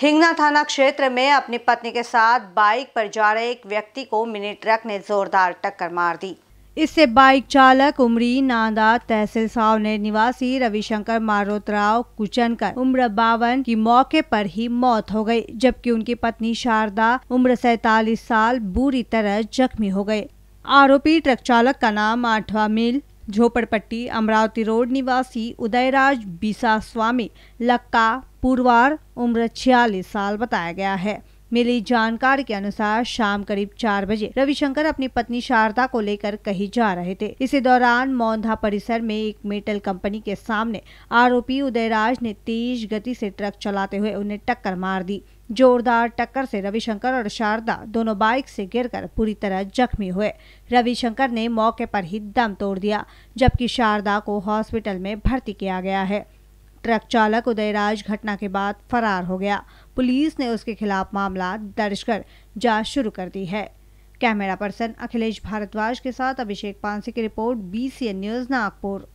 हिंगना थाना क्षेत्र में अपनी पत्नी के साथ बाइक पर जा रहे एक व्यक्ति को मिनी ट्रक ने जोरदार टक्कर मार दी इससे बाइक चालक उमरी नांदा तहसील साव ने निवासी रविशंकर मारोतराव कुचनकर उम्र बावन की मौके पर ही मौत हो गई जबकि उनकी पत्नी शारदा उम्र सैतालीस साल बुरी तरह जख्मी हो गए आरोपी ट्रक चालक का नाम आठवा मिल झोपड़पट्टी अमरावती रोड निवासी उदयराज बीसा स्वामी लक्का पूर्वार उम्र छियालीस साल बताया गया है मिली जानकारी के अनुसार शाम करीब चार बजे रविशंकर अपनी पत्नी शारदा को लेकर कहीं जा रहे थे इसी दौरान मौंधा परिसर में एक मेटल कंपनी के सामने आरोपी उदयराज ने तेज गति से ट्रक चलाते हुए उन्हें टक्कर मार दी जोरदार टक्कर से रविशंकर और शारदा दोनों बाइक से गिरकर पूरी तरह जख्मी हुए रविशंकर ने मौके पर ही दम तोड़ दिया जबकि शारदा को हॉस्पिटल में भर्ती किया गया है ट्रक चालक उदयराज घटना के बाद फरार हो गया पुलिस ने उसके खिलाफ मामला दर्ज कर जांच शुरू कर दी है कैमरा पर्सन अखिलेश भारद्वाज के साथ अभिषेक पांसी की रिपोर्ट बीसीएन न्यूज नागपुर